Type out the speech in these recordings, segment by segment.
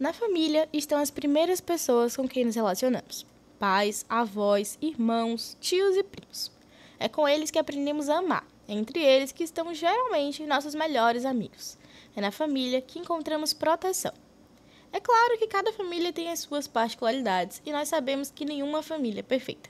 Na família estão as primeiras pessoas com quem nos relacionamos: pais, avós, irmãos, tios e primos. É com eles que aprendemos a amar, entre eles que estão geralmente nossos melhores amigos. É na família que encontramos proteção. É claro que cada família tem as suas particularidades e nós sabemos que nenhuma família é perfeita.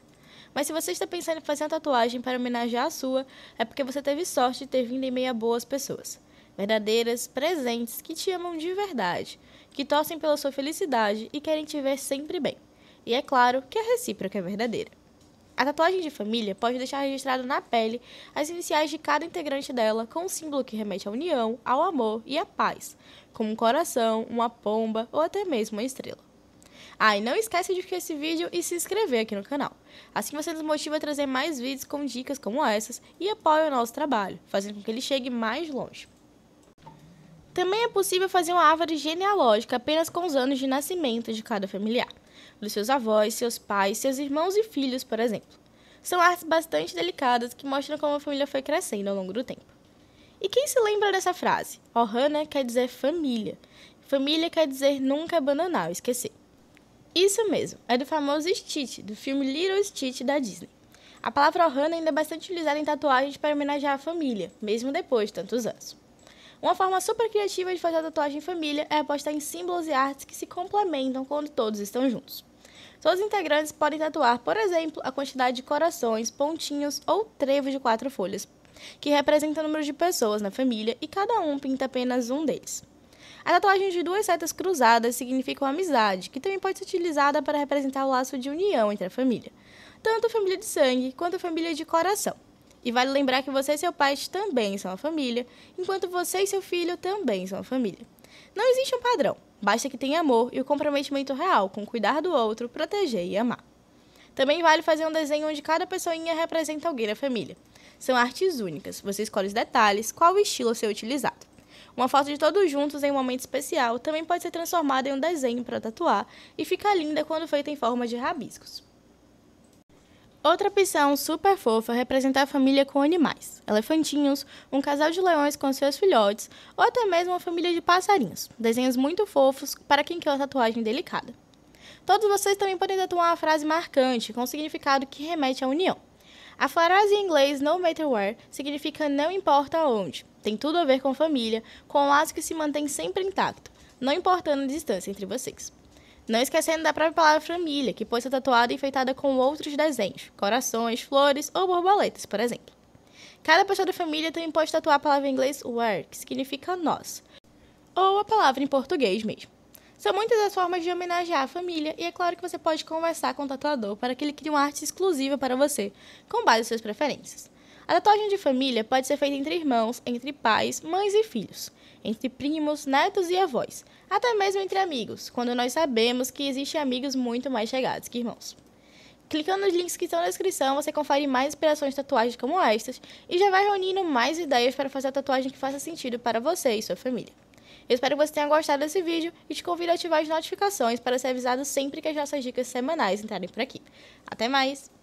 Mas se você está pensando em fazer uma tatuagem para homenagear a sua, é porque você teve sorte de ter vindo em meio a boas pessoas. Verdadeiras, presentes, que te amam de verdade que torcem pela sua felicidade e querem te ver sempre bem. E é claro que a recíproca é verdadeira. A tatuagem de família pode deixar registrado na pele as iniciais de cada integrante dela com um símbolo que remete à união, ao amor e à paz, como um coração, uma pomba ou até mesmo uma estrela. Ah, e não esquece de curtir esse vídeo e se inscrever aqui no canal. Assim você nos motiva a trazer mais vídeos com dicas como essas e apoia o nosso trabalho, fazendo com que ele chegue mais longe. Também é possível fazer uma árvore genealógica apenas com os anos de nascimento de cada familiar, dos seus avós, seus pais, seus irmãos e filhos, por exemplo. São artes bastante delicadas que mostram como a família foi crescendo ao longo do tempo. E quem se lembra dessa frase? Ohana quer dizer família. Família quer dizer nunca abandonar ou esquecer. Isso mesmo, é do famoso Stitch, do filme Little Stitch da Disney. A palavra Ohana ainda é bastante utilizada em tatuagens para homenagear a família, mesmo depois de tantos anos. Uma forma super criativa de fazer a tatuagem em família é apostar em símbolos e artes que se complementam quando todos estão juntos. Todos os integrantes podem tatuar, por exemplo, a quantidade de corações, pontinhos ou trevos de quatro folhas, que representa o número de pessoas na família e cada um pinta apenas um deles. A tatuagem de duas setas cruzadas significa amizade, que também pode ser utilizada para representar o laço de união entre a família, tanto a família de sangue quanto a família de coração. E vale lembrar que você e seu pai também são uma família, enquanto você e seu filho também são uma família. Não existe um padrão, basta que tenha amor e o comprometimento real com cuidar do outro, proteger e amar. Também vale fazer um desenho onde cada pessoinha representa alguém da família. São artes únicas, você escolhe os detalhes, qual estilo ser utilizado. Uma foto de todos juntos em um momento especial também pode ser transformada em um desenho para tatuar e fica linda quando feita em forma de rabiscos. Outra opção super fofa é representar a família com animais, elefantinhos, um casal de leões com seus filhotes, ou até mesmo uma família de passarinhos. Desenhos muito fofos para quem quer uma tatuagem delicada. Todos vocês também podem tatuar uma frase marcante com um significado que remete à união. A frase em inglês no matter where significa não importa onde. Tem tudo a ver com família, com um laço que se mantém sempre intacto, não importando a distância entre vocês. Não esquecendo da própria palavra família, que pode ser tatuada e enfeitada com outros desenhos, corações, flores ou borboletas, por exemplo. Cada pessoa da família também pode tatuar a palavra em inglês where, que significa nós, ou a palavra em português mesmo. São muitas as formas de homenagear a família e é claro que você pode conversar com o tatuador para que ele crie uma arte exclusiva para você, com base em suas preferências. A tatuagem de família pode ser feita entre irmãos, entre pais, mães e filhos entre primos, netos e avós, até mesmo entre amigos, quando nós sabemos que existem amigos muito mais chegados que irmãos. Clicando nos links que estão na descrição, você confere mais inspirações de tatuagens como estas e já vai reunindo mais ideias para fazer a tatuagem que faça sentido para você e sua família. Eu espero que você tenha gostado desse vídeo e te convido a ativar as notificações para ser avisado sempre que as nossas dicas semanais entrarem por aqui. Até mais!